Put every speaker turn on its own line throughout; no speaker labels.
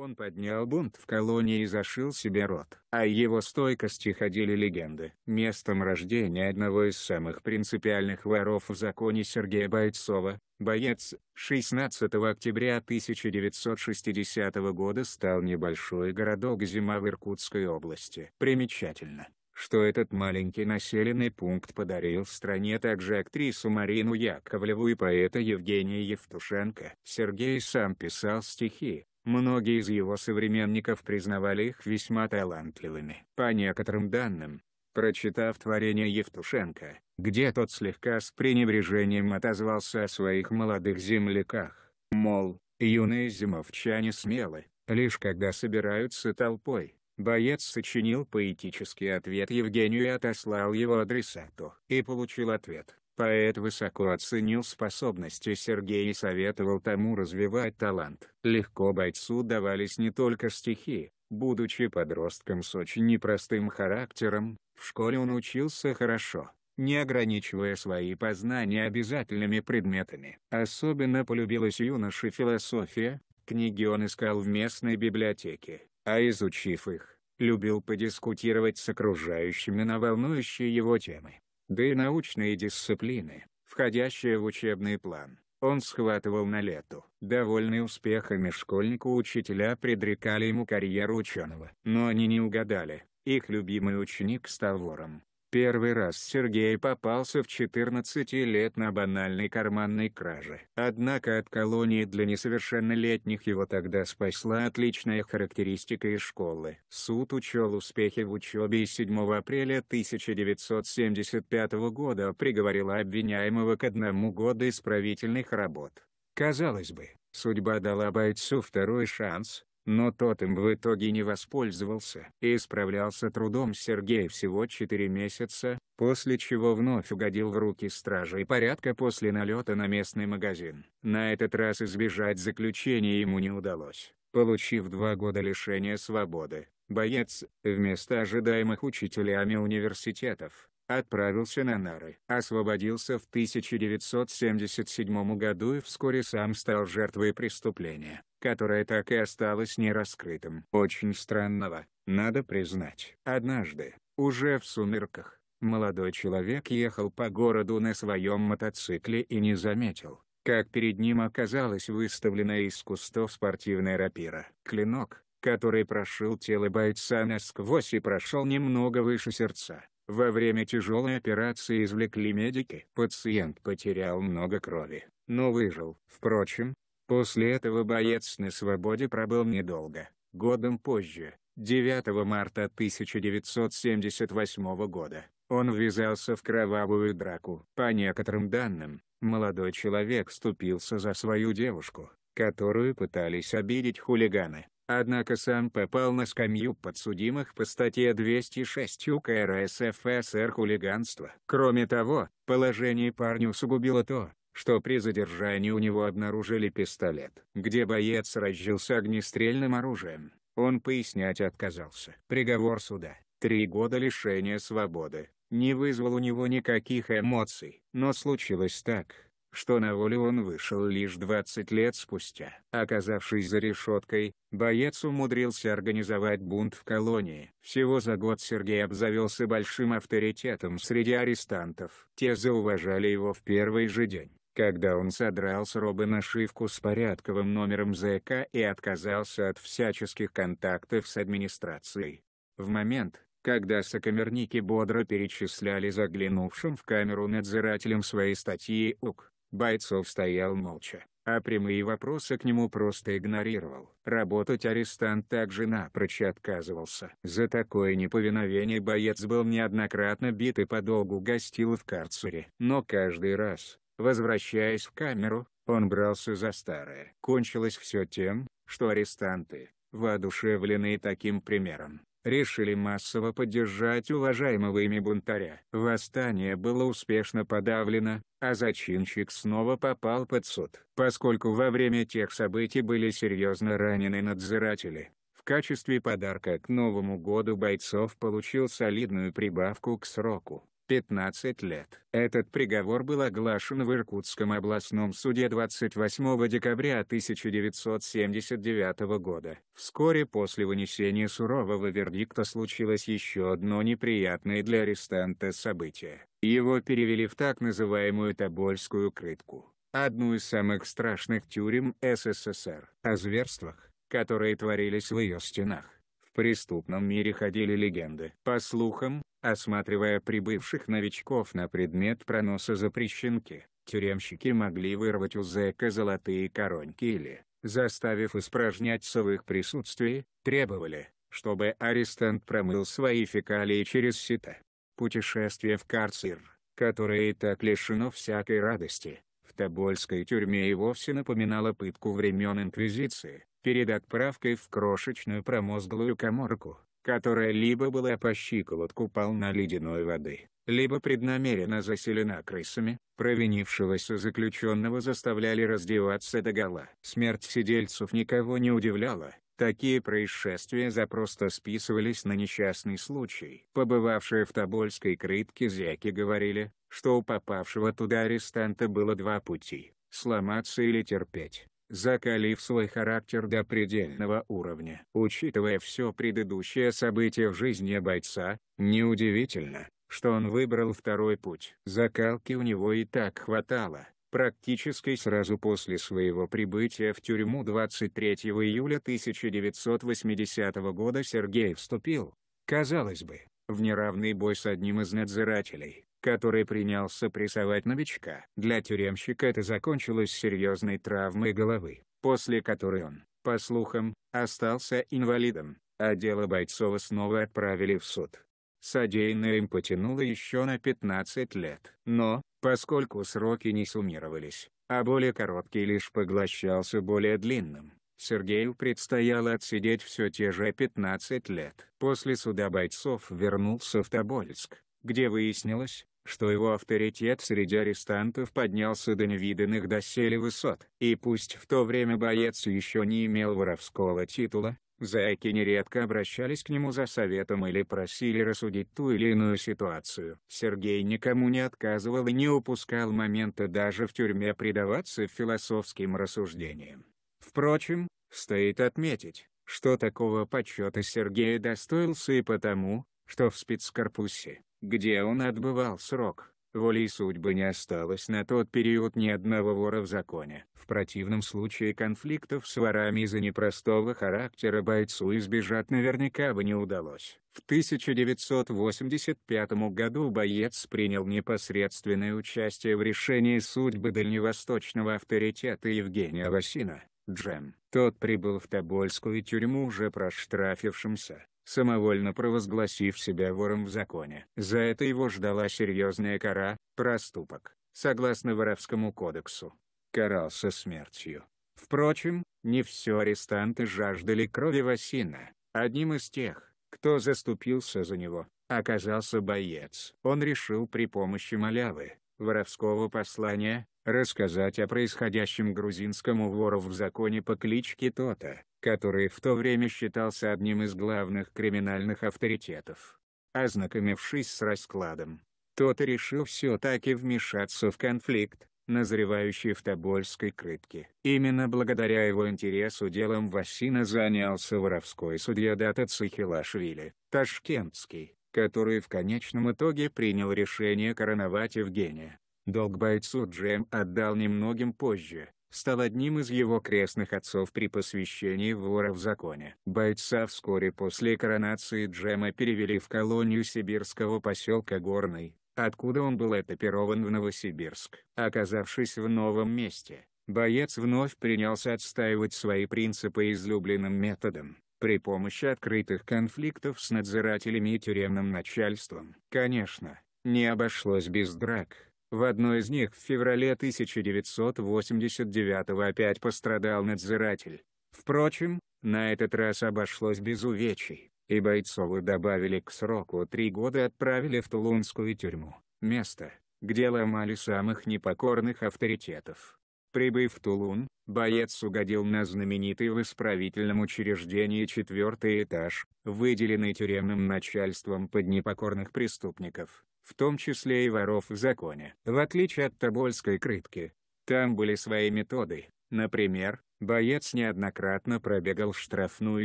Он поднял бунт в колонии и зашил себе рот. О а его стойкости ходили легенды. Местом рождения одного из самых принципиальных воров в законе Сергея Бойцова, боец, 16 октября 1960 года стал небольшой городок Зима в Иркутской области. Примечательно, что этот маленький населенный пункт подарил стране также актрису Марину Яковлеву и поэта Евгения Евтушенко. Сергей сам писал стихи, Многие из его современников признавали их весьма талантливыми. По некоторым данным, прочитав творение Евтушенко, где тот слегка с пренебрежением отозвался о своих молодых земляках, мол, юные зимовчане смелы, лишь когда собираются толпой. Боец сочинил поэтический ответ Евгению и отослал его адресату. И получил ответ. Поэт высоко оценил способности Сергея и советовал тому развивать талант. Легко бойцу давались не только стихи, будучи подростком с очень непростым характером, в школе он учился хорошо, не ограничивая свои познания обязательными предметами. Особенно полюбилась юноше философия, книги он искал в местной библиотеке, а изучив их, любил подискутировать с окружающими на волнующие его темы да и научные дисциплины, входящие в учебный план, он схватывал на лету. Довольные успехами школьнику учителя предрекали ему карьеру ученого. Но они не угадали, их любимый ученик стал вором. Первый раз Сергей попался в 14 лет на банальной карманной краже. Однако от колонии для несовершеннолетних его тогда спасла отличная характеристика из школы. Суд учел успехи в учебе и 7 апреля 1975 года приговорила обвиняемого к одному году исправительных работ. Казалось бы, судьба дала бойцу второй шанс, но тот им в итоге не воспользовался и справлялся трудом Сергей всего 4 месяца, после чего вновь угодил в руки стражей порядка после налета на местный магазин. На этот раз избежать заключения ему не удалось. Получив два года лишения свободы, боец, вместо ожидаемых учителями университетов, отправился на нары. Освободился в 1977 году и вскоре сам стал жертвой преступления, которое так и осталось нераскрытым. Очень странного, надо признать. Однажды, уже в сумерках, молодой человек ехал по городу на своем мотоцикле и не заметил, как перед ним оказалась выставлена из кустов спортивная рапира. Клинок, который прошил тело бойца насквозь и прошел немного выше сердца, во время тяжелой операции извлекли медики. Пациент потерял много крови, но выжил. Впрочем, после этого боец на свободе пробыл недолго. Годом позже, 9 марта 1978 года, он ввязался в кровавую драку. По некоторым данным, молодой человек вступился за свою девушку, которую пытались обидеть хулиганы. Однако сам попал на скамью подсудимых по статье 206 УК РСФСР «Хулиганство». Кроме того, положение парня усугубило то, что при задержании у него обнаружили пистолет, где боец разжился огнестрельным оружием. Он пояснять отказался. Приговор суда – три года лишения свободы, не вызвал у него никаких эмоций. Но случилось так – что на волю он вышел лишь 20 лет спустя. Оказавшись за решеткой, боец умудрился организовать бунт в колонии. Всего за год Сергей обзавелся большим авторитетом среди арестантов. Те зауважали его в первый же день когда он содрал с Роба нашивку с порядковым номером ЗК и отказался от всяческих контактов с администрацией. В момент, когда сокамерники бодро перечисляли заглянувшим в камеру надзирателем свои статьи УК, Бойцов стоял молча, а прямые вопросы к нему просто игнорировал. Работать арестант также напрочь отказывался. За такое неповиновение боец был неоднократно бит и подолгу гостил в карцере. Но каждый раз, возвращаясь в камеру, он брался за старое. Кончилось все тем, что арестанты, воодушевленные таким примером, решили массово поддержать уважаемого ими бунтаря. Восстание было успешно подавлено, а зачинщик снова попал под суд. Поскольку во время тех событий были серьезно ранены надзиратели, в качестве подарка к Новому году бойцов получил солидную прибавку к сроку. 15 лет. Этот приговор был оглашен в Иркутском областном суде 28 декабря 1979 года. Вскоре после вынесения сурового вердикта случилось еще одно неприятное для арестанта событие. Его перевели в так называемую Тобольскую крытку. Одну из самых страшных тюрем СССР. О зверствах, которые творились в ее стенах В преступном мире ходили легенды. По слухам, Осматривая прибывших новичков на предмет проноса запрещенки, тюремщики могли вырвать у зэка золотые коронки или, заставив испражняться в их присутствии, требовали, чтобы арестант промыл свои фекалии через сито. Путешествие в карцер, которое и так лишено всякой радости, в Тобольской тюрьме и вовсе напоминало пытку времен Инквизиции, перед отправкой в крошечную промозглую коморку, которая либо была по щиколотку полна ледяной воды, либо преднамеренно заселена крысами, провинившегося заключенного заставляли раздеваться до гола. Смерть сидельцев никого не удивляла, такие происшествия запросто списывались на несчастный случай. Побывавшие в Тобольской крытке зяки говорили, что у попавшего туда арестанта было два пути – сломаться или терпеть закалив свой характер до предельного уровня. Учитывая все предыдущее событие в жизни бойца, неудивительно, что он выбрал второй путь. Закалки у него и так хватало. Практически сразу после своего прибытия в тюрьму 23 июля 1980 года Сергей вступил, казалось бы, в неравный бой с одним из надзирателей который принялся прессовать новичка. Для тюремщика это закончилось серьезной травмой головы, после которой он, по слухам, остался инвалидом, а дело Бойцова снова отправили в суд. Содеянное им потянуло еще на 15 лет. Но, поскольку сроки не суммировались, а более короткий лишь поглощался более длинным, Сергею предстояло отсидеть все те же 15 лет. После суда бойцов вернулся в Тобольск, где выяснилось, что его авторитет среди арестантов поднялся до невиданных доселе высот. И пусть в то время боец еще не имел воровского титула, Зайки нередко обращались к нему за советом или просили рассудить ту или иную ситуацию. Сергей никому не отказывал и не упускал момента даже в тюрьме предаваться философским рассуждениям. Впрочем, стоит отметить, что такого почета Сергею достоился и потому, что в спецкорпусе, где он отбывал срок, волей судьбы не осталось на тот период ни одного вора в законе. В противном случае конфликтов с ворами из-за непростого характера бойцу избежать наверняка бы не удалось. В 1985 году боец принял непосредственное участие в решении судьбы дальневосточного авторитета Евгения Васина, Джем. Тот прибыл в Тобольскую тюрьму уже проштрафившимся, самовольно провозгласив себя вором в законе. За это его ждала серьезная кара, проступок, согласно Воровскому кодексу, карался смертью. Впрочем, не все арестанты жаждали крови Васина. Одним из тех, кто заступился за него, оказался боец. Он решил при помощи малявы, воровского послания, рассказать о происходящем грузинскому вору в законе по кличке Тота который в то время считался одним из главных криминальных авторитетов. Ознакомившись с раскладом, тот решил все-таки вмешаться в конфликт, назревающий в Тобольской крытке. Именно благодаря его интересу делом Васина занялся воровской судья Дата Цихилашвили, ташкентский, который в конечном итоге принял решение короновать Евгения. Долг бойцу Джем отдал немногим позже, стал одним из его крестных отцов при посвящении вора в законе. Бойца вскоре после коронации Джема перевели в колонию сибирского поселка Горный, откуда он был этапирован в Новосибирск. Оказавшись в новом месте, боец вновь принялся отстаивать свои принципы излюбленным методом при помощи открытых конфликтов с надзирателями и тюремным начальством. Конечно, не обошлось без драк. В одной из них в феврале 1989-го опять пострадал надзиратель. Впрочем, на этот раз обошлось без увечий, и бойцовы добавили к сроку три года отправили в Тулунскую тюрьму, место, где ломали самых непокорных авторитетов. Прибыв в Тулун, боец угодил на знаменитый в исправительном учреждении четвертый этаж, выделенный тюремным начальством под непокорных преступников в том числе и воров в законе. В отличие от Тобольской крытки, там были свои методы. Например, боец неоднократно пробегал штрафную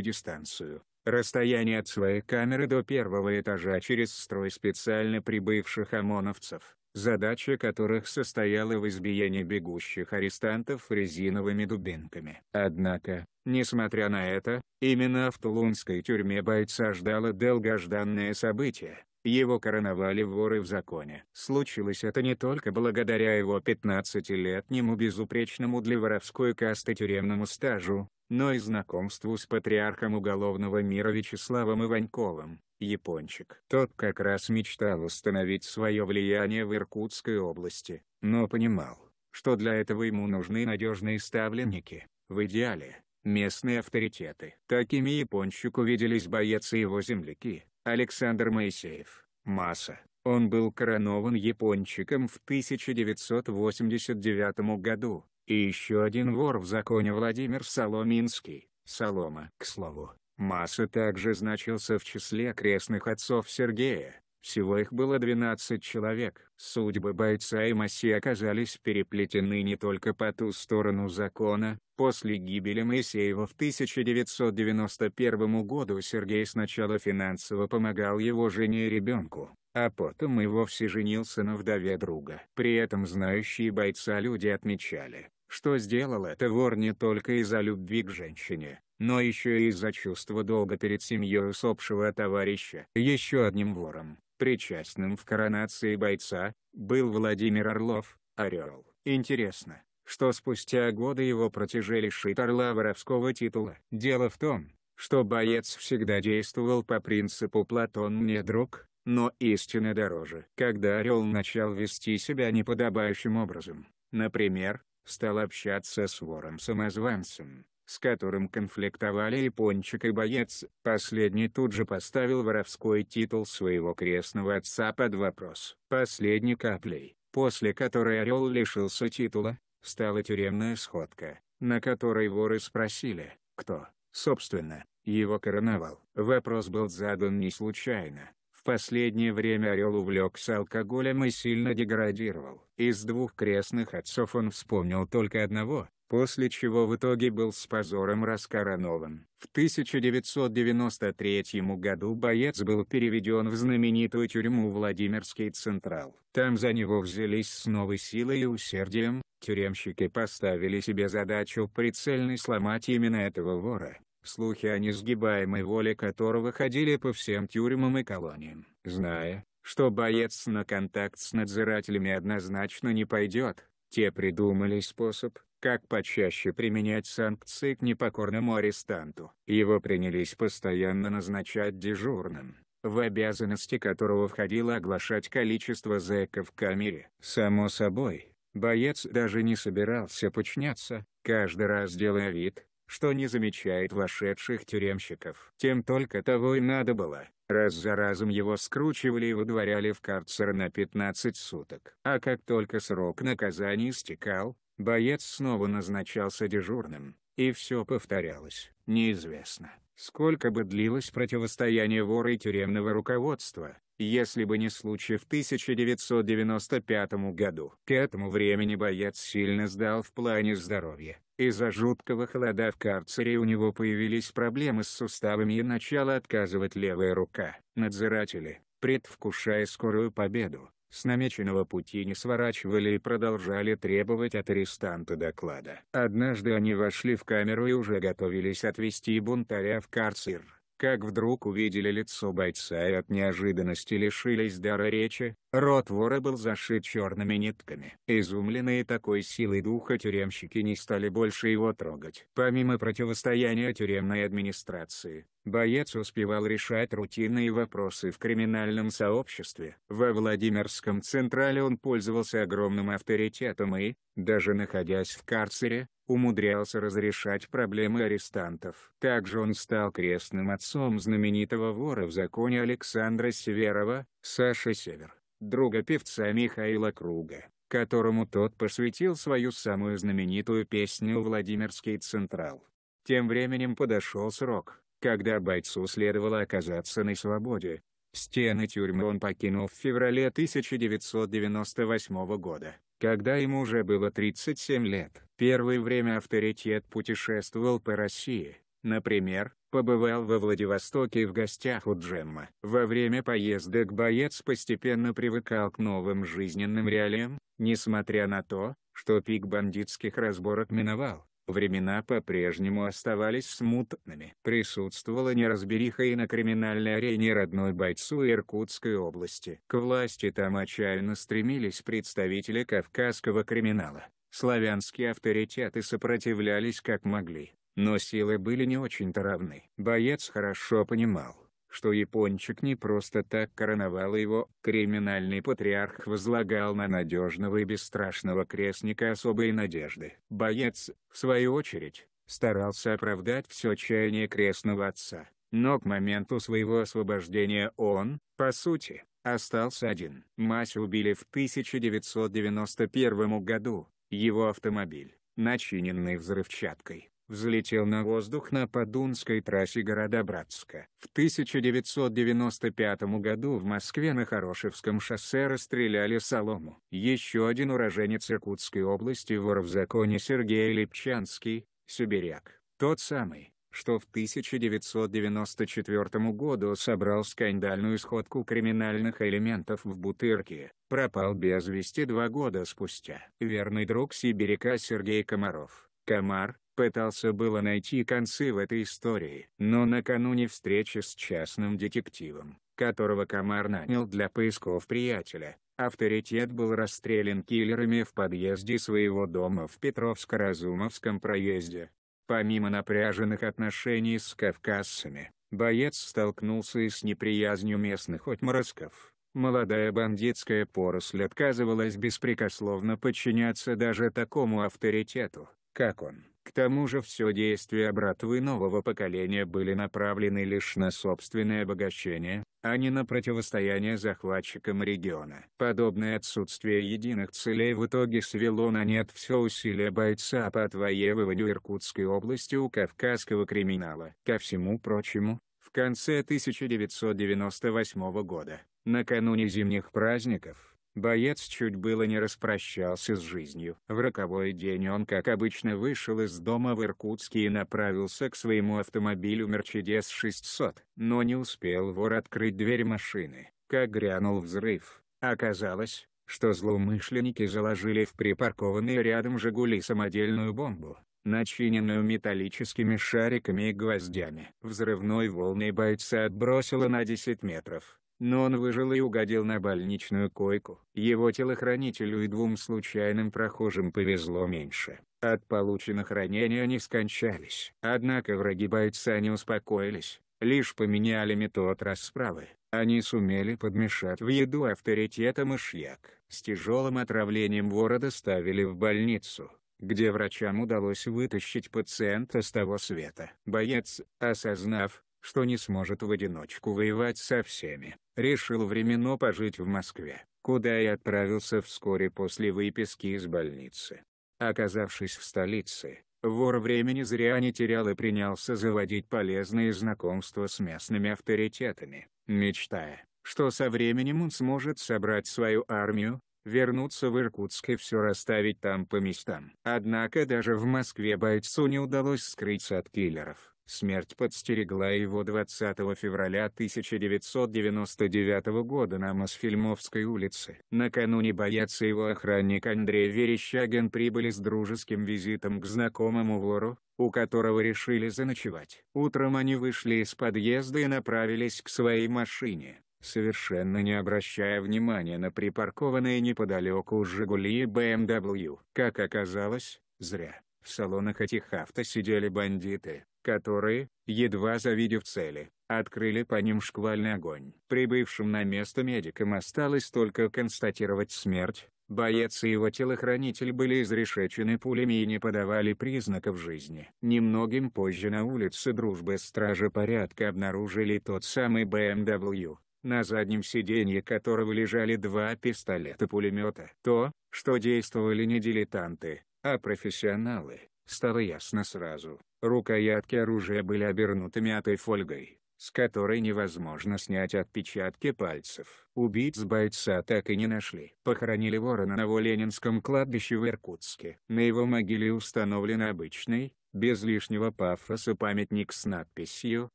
дистанцию. Расстояние от своей камеры до первого этажа через строй специально прибывших ОМОНовцев, задача которых состояла в избиении бегущих арестантов резиновыми дубинками. Однако, несмотря на это, именно в Тулунской тюрьме бойца ждало долгожданное событие. Его короновали воры в законе. Случилось это не только благодаря его 15-летнему безупречному для воровской касты тюремному стажу, но и знакомству с патриархом уголовного мира Вячеславом Иваньковым, япончик. Тот как раз мечтал установить свое влияние в Иркутской области, но понимал, что для этого ему нужны надежные ставленники, в идеале, местные авторитеты. Такими япончику виделись боец и его земляки, Александр Моисеев, Маса. Он был коронован япончиком в 1989 году, и еще один вор в законе Владимир Соломинский, Солома. К слову, Маса также значился в числе крестных отцов Сергея, всего их было 12 человек. Судьбы бойца и Маси оказались переплетены не только по ту сторону закона. После гибели Моисеева в 1991 году Сергей сначала финансово помогал его жене и ребенку, а потом и вовсе женился на вдове друга. При этом знающие бойца люди отмечали, что сделал это вор не только из-за любви к женщине, но еще и из-за чувства долга перед семьей усопшего товарища. Еще одним вором, Причастным в коронации бойца, был Владимир Орлов, Орел. Интересно, что спустя годы его протеже лишит Орла воровского титула. Дело в том, что боец всегда действовал по принципу «Платон мне друг», но истина дороже. Когда Орел начал вести себя неподобающим образом, например, стал общаться с вором-самозванцем, с которым конфликтовали Япончик и боец, последний тут же поставил воровской титул своего крестного отца под вопрос. Последней каплей, после которой Орел лишился титула, стала тюремная сходка, на которой воры спросили, кто, собственно, его короновал. Вопрос был задан не случайно. В последнее время Орел увлекся алкоголем и сильно деградировал. Из двух крестных отцов он вспомнил только одного, после чего в итоге был с позором раскоронован. В 1993 году боец был переведен в знаменитую тюрьму Владимирский Централ. Там за него взялись с новой силой и усердием, тюремщики поставили себе задачу прицельно сломать именно этого вора. Слухи о несгибаемой воле которого ходили по всем тюрьмам и колониям. Зная, что боец на контакт с надзирателями однозначно не пойдет, те придумали способ, как почаще применять санкции к непокорному арестанту. Его принялись постоянно назначать дежурным, в обязанности которого входило оглашать количество зэков в камере. Само собой, боец даже не собирался подчиняться, каждый раз делая вид, что не замечает вошедших тюремщиков. Тем только того и надо было. Раз за разом его скручивали и выдворяли в карцер на 15 суток. А как только срок наказания истекал, Боец снова назначался дежурным, и все повторялось, неизвестно. Сколько бы длилось противостояние вора и тюремного руководства, если бы не случай в 1995 году. К этому времени боец сильно сдал в плане здоровья. Из-за жуткого холода в карцере у него появились проблемы с суставами и начала отказывать левая рука. Надзиратели, предвкушая скорую победу, с намеченного пути не сворачивали и продолжали требовать от арестанта доклада. Однажды они вошли в камеру и уже готовились отвезти бунтаря в карцер, как вдруг увидели лицо бойца и от неожиданности лишились дара речи, рот вора был зашит черными нитками. Изумленные такой силой духа тюремщики не стали больше его трогать. Помимо противостояния тюремной администрации, Боец успевал решать рутинные вопросы в криминальном сообществе. Во Владимирском Централе он пользовался огромным авторитетом и, даже находясь в карцере, умудрялся разрешать проблемы арестантов. Также он стал крестным отцом знаменитого вора в законе Александра Северова, Саши Север, друга певца Михаила Круга, которому тот посвятил свою самую знаменитую песню «Владимирский Централ». Тем временем подошел срок, когда бойцу следовало оказаться на свободе. Стены тюрьмы он покинул в феврале 1998 года, когда ему уже было 37 лет. Первое время авторитет путешествовал по России, например, побывал во Владивостоке в гостях у Джемма. Во время поездок боец постепенно привыкал к новым жизненным реалиям, несмотря на то, что пик бандитских разборок миновал. Времена по-прежнему оставались смутными. Присутствовала неразбериха и на криминальной арене родной бойцу Иркутской области. К власти там отчаянно стремились представители кавказского криминала. Славянские авторитеты сопротивлялись как могли, но силы были не очень-то равны. Боец хорошо понимал, что япончик не просто так короновал его, криминальный патриарх возлагал на надежного и бесстрашного крестника особые надежды. Боец, в свою очередь, старался оправдать все чаяние крестного отца, но к моменту своего освобождения он, по сути, остался один. Мась убили в 1991 году, его автомобиль, начиненный взрывчаткой, взлетел на воздух на Подунской трассе города Братска. В 1995 году в Москве на Хорошевском шоссе расстреляли солому. Еще один уроженец Иркутской области вор в законе Сергей Липчанский, сибиряк. Тот самый, что в 1994 году собрал скандальную сходку криминальных элементов в Бутырке, пропал без вести два года спустя. Верный друг сибиряка Сергей Комаров, Комар, Пытался было найти концы в этой истории, но накануне встречи с частным детективом, которого Комар нанял для поисков приятеля, авторитет был расстрелян киллерами в подъезде своего дома в Петровско-Разумовском проезде. Помимо напряженных отношений с кавказцами, боец столкнулся и с неприязнью местных отморозков. Молодая бандитская поросль отказывалась беспрекословно подчиняться даже такому авторитету, как он. К тому же все действия братвы нового поколения были направлены лишь на собственное обогащение, а не на противостояние захватчикам региона. Подобное отсутствие единых целей в итоге свело на нет все усилия бойца по отвоевыванию Иркутской области у кавказского криминала. Ко всему прочему, в конце 1998 года, накануне зимних праздников, Боец чуть было не распрощался с жизнью. В роковой день он как обычно вышел из дома в Иркутске и направился к своему автомобилю Мерчедес 600, но не успел вор открыть дверь машины, как грянул взрыв. Оказалось, что злоумышленники заложили в припаркованный рядом «Жигули» самодельную бомбу, начиненную металлическими шариками и гвоздями. Взрывной волной бойца отбросило на 10 метров. Но он выжил и угодил на больничную койку. Его телохранителю и двум случайным прохожим повезло меньше. От полученных ранений они скончались. Однако враги бойца не успокоились, лишь поменяли метод расправы. Они сумели подмешать в еду авторитета мышьяк. С тяжелым отравлением ворода ставили в больницу, где врачам удалось вытащить пациента с того света. Боец, осознав, что не сможет в одиночку воевать со всеми, решил временно пожить в Москве, куда и отправился вскоре после выписки из больницы. Оказавшись в столице, вор времени зря не терял и принялся заводить полезные знакомства с местными авторитетами, мечтая, что со временем он сможет собрать свою армию, вернуться в Иркутск и все расставить там по местам. Однако даже в Москве бойцу не удалось скрыться от киллеров. Смерть подстерегла его 20 февраля 1999 года на Мосфильмовской улице. Накануне боец и его охранник Андрей Верещагин прибыли с дружеским визитом к знакомому вору, у которого решили заночевать. Утром они вышли из подъезда и направились к своей машине, совершенно не обращая внимания на припаркованные неподалеку «Жигули» и BMW, Как оказалось, зря. В салонах этих авто сидели бандиты, которые, едва завидев цели, открыли по ним шквальный огонь. Прибывшим на место медикам осталось только констатировать смерть. Боец и его телохранитель были изрешечены пулями и не подавали признаков жизни. Немногим позже на улице дружбы стражи порядка обнаружили тот самый BMW, на заднем сиденье которого лежали два пистолета-пулемета. То, что действовали не дилетанты, а профессионалы, стало ясно сразу, рукоятки оружия были обернутыми атой фольгой, с которой невозможно снять отпечатки пальцев. Убийц бойца так и не нашли. Похоронили ворона на Воленинском кладбище в Иркутске. На его могиле установлен обычный, без лишнего пафоса памятник с надписью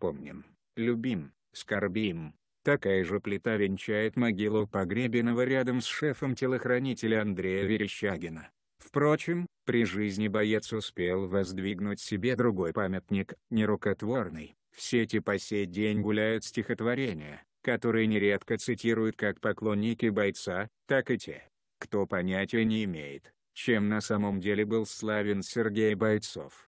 «Помним, любим, скорбим». Такая же плита венчает могилу погребенного рядом с шефом телохранителя Андрея Верещагина. Впрочем, при жизни боец успел воздвигнуть себе другой памятник, нерукотворный. В сети по сей день гуляют стихотворения, которые нередко цитируют как поклонники бойца, так и те, кто понятия не имеет, чем на самом деле был славен Сергей Бойцов.